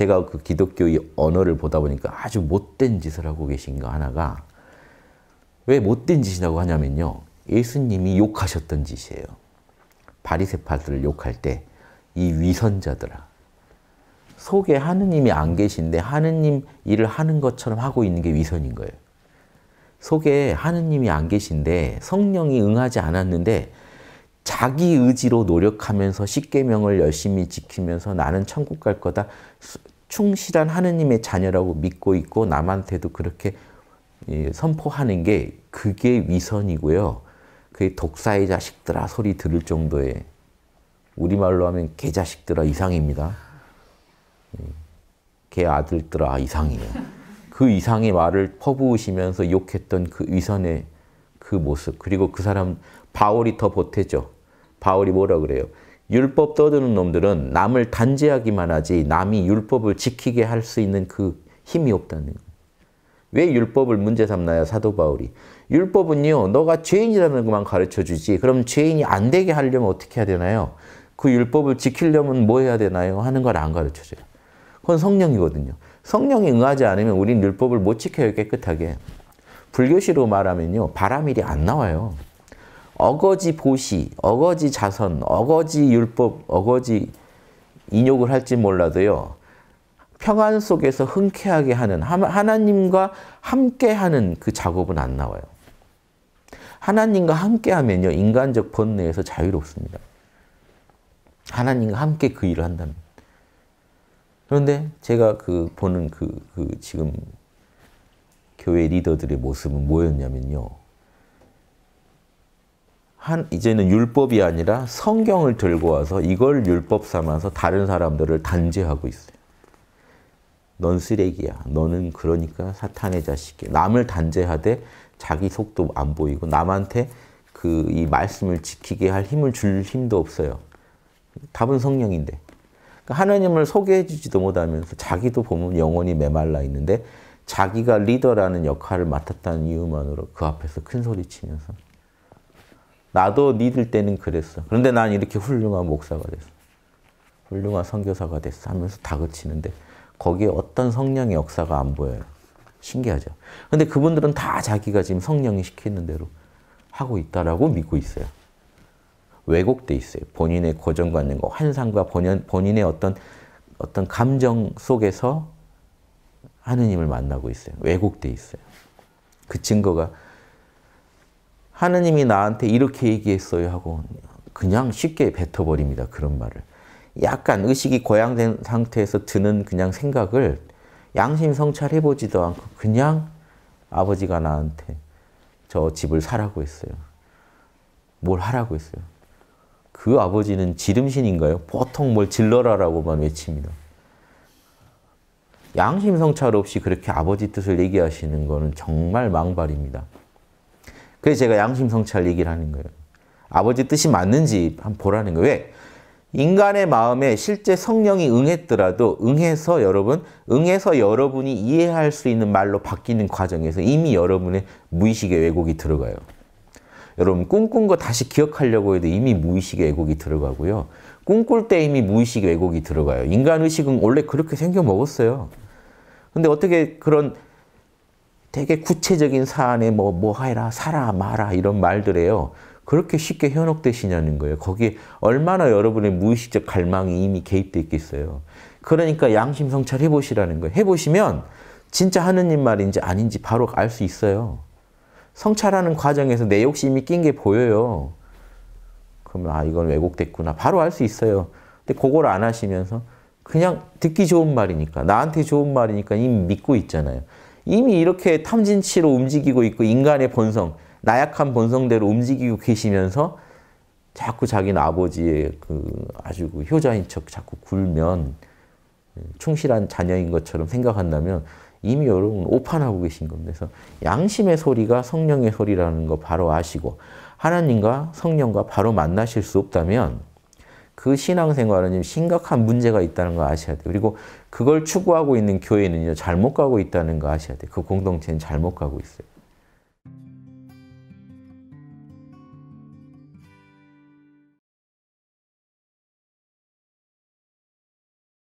제가 그 기독교의 언어를 보다 보니까 아주 못된 짓을 하고 계신 거 하나가 왜 못된 짓이라고 하냐면요. 예수님이 욕하셨던 짓이에요. 바리새파들을 욕할 때 이 위선자들아 속에 하느님이 안 계신데 하느님 일을 하는 것처럼 하고 있는 게 위선인 거예요. 속에 하느님이 안 계신데 성령이 응하지 않았는데 자기 의지로 노력하면서 십계명을 열심히 지키면서 나는 천국 갈 거다 충실한 하느님의 자녀라고 믿고 있고 남한테도 그렇게 예, 선포하는 게 그게 위선이고요. 그게 독사의 자식들아 소리 들을 정도의 우리말로 하면 개자식들아 이상입니다. 예, 개 아들들아 이상이에요. 그 이상의 말을 퍼부으시면서 욕했던 그 위선의 그 모습 그리고 그 사람 바울이 더 보태죠. 바울이 뭐라 그래요? 율법 떠드는 놈들은 남을 단죄하기만 하지 남이 율법을 지키게 할 수 있는 그 힘이 없다는 거예요. 왜 율법을 문제 삼나요? 사도 바울이. 율법은요. 너가 죄인이라는 것만 가르쳐주지. 그럼 죄인이 안 되게 하려면 어떻게 해야 되나요? 그 율법을 지키려면 뭐 해야 되나요? 하는 걸 안 가르쳐줘요. 그건 성령이거든요. 성령이 응하지 않으면 우린 율법을 못 지켜요. 깨끗하게. 불교시로 말하면요. 바람일이 안 나와요. 어거지 보시, 어거지 자선, 어거지 율법, 어거지 인욕을 할지 몰라도요. 평안 속에서 흔쾌하게 하는 하나님과 함께 하는 그 작업은 안 나와요. 하나님과 함께 하면요. 인간적 번뇌에서 자유롭습니다. 하나님과 함께 그 일을 한다면. 그런데 제가 그 보는 그, 그 지금 교회 리더들의 모습은 뭐였냐면요. 한 이제는 율법이 아니라 성경을 들고 와서 이걸 율법 삼아서 다른 사람들을 단죄하고 있어요. 넌 쓰레기야. 너는 그러니까 사탄의 자식이 남을 단죄하되 자기 속도 안 보이고 남한테 그 이 말씀을 지키게 할 힘을 줄 힘도 없어요. 답은 성령인데. 그러니까 하나님을 소개해 주지도 못하면서 자기도 보면 영혼이 메말라 있는데 자기가 리더라는 역할을 맡았다는 이유만으로 그 앞에서 큰 소리 치면서 나도 니들 때는 그랬어. 그런데 난 이렇게 훌륭한 목사가 됐어. 훌륭한 선교사가 됐어 하면서 다그치는데 거기에 어떤 성령의 역사가 안 보여요. 신기하죠. 근데 그분들은 다 자기가 지금 성령이 시키는 대로 하고 있다라고 믿고 있어요. 왜곡돼 있어요. 본인의 고정관념과 환상과 본연, 본인의 어떤 어떤 감정 속에서 하느님을 만나고 있어요. 왜곡돼 있어요. 그 증거가 하느님이 나한테 이렇게 얘기했어요 하고 그냥 쉽게 뱉어버립니다. 그런 말을. 약간 의식이 고양된 상태에서 드는 그냥 생각을 양심 성찰해보지도 않고 그냥 아버지가 나한테 저 집을 사라고 했어요. 뭘 하라고 했어요. 그 아버지는 지름신인가요? 보통 뭘 질러라라고만 외칩니다. 양심 성찰 없이 그렇게 아버지 뜻을 얘기하시는 거는 정말 망발입니다. 그래서 제가 양심 성찰 얘기를 하는 거예요. 아버지 뜻이 맞는지 한 보라는 거예요. 왜? 인간의 마음에 실제 성령이 응했더라도 응해서 여러분, 응해서 여러분이 이해할 수 있는 말로 바뀌는 과정에서 이미 여러분의 무의식의 왜곡이 들어가요. 여러분 꿈꾼 거 다시 기억하려고 해도 이미 무의식의 왜곡이 들어가고요. 꿈꿀 때 이미 무의식 왜곡이 들어가요. 인간 의식은 원래 그렇게 생겨 먹었어요. 근데 어떻게 그런 되게 구체적인 사안에 뭐, 뭐 해라, 살아, 마라, 이런 말들에요. 그렇게 쉽게 현혹되시냐는 거예요. 거기에 얼마나 여러분의 무의식적 갈망이 이미 개입돼 있겠어요. 그러니까 양심 성찰 해보시라는 거예요. 해보시면 진짜 하느님 말인지 아닌지 바로 알 수 있어요. 성찰하는 과정에서 내 욕심이 낀 게 보여요. 그러면 아 이건 왜곡됐구나. 바로 알 수 있어요. 근데 그걸 안 하시면서 그냥 듣기 좋은 말이니까 나한테 좋은 말이니까 이미 믿고 있잖아요. 이미 이렇게 탐진치로 움직이고 있고 인간의 본성, 나약한 본성대로 움직이고 계시면서 자꾸 자기는 아버지의 그 아주 그 효자인 척 자꾸 굴면 충실한 자녀인 것처럼 생각한다면 이미 여러분 오판하고 계신 겁니다. 그래서 양심의 소리가 성령의 소리라는 거 바로 아시고 하나님과 성령과 바로 만나실 수 없다면 그 신앙생활은 지 심각한 문제가 있다는 거 아셔야 돼요. 그리고 그걸 추구하고 있는 교회는 잘못 가고 있다는 거 아셔야 돼요. 그 공동체는 잘못 가고 있어요.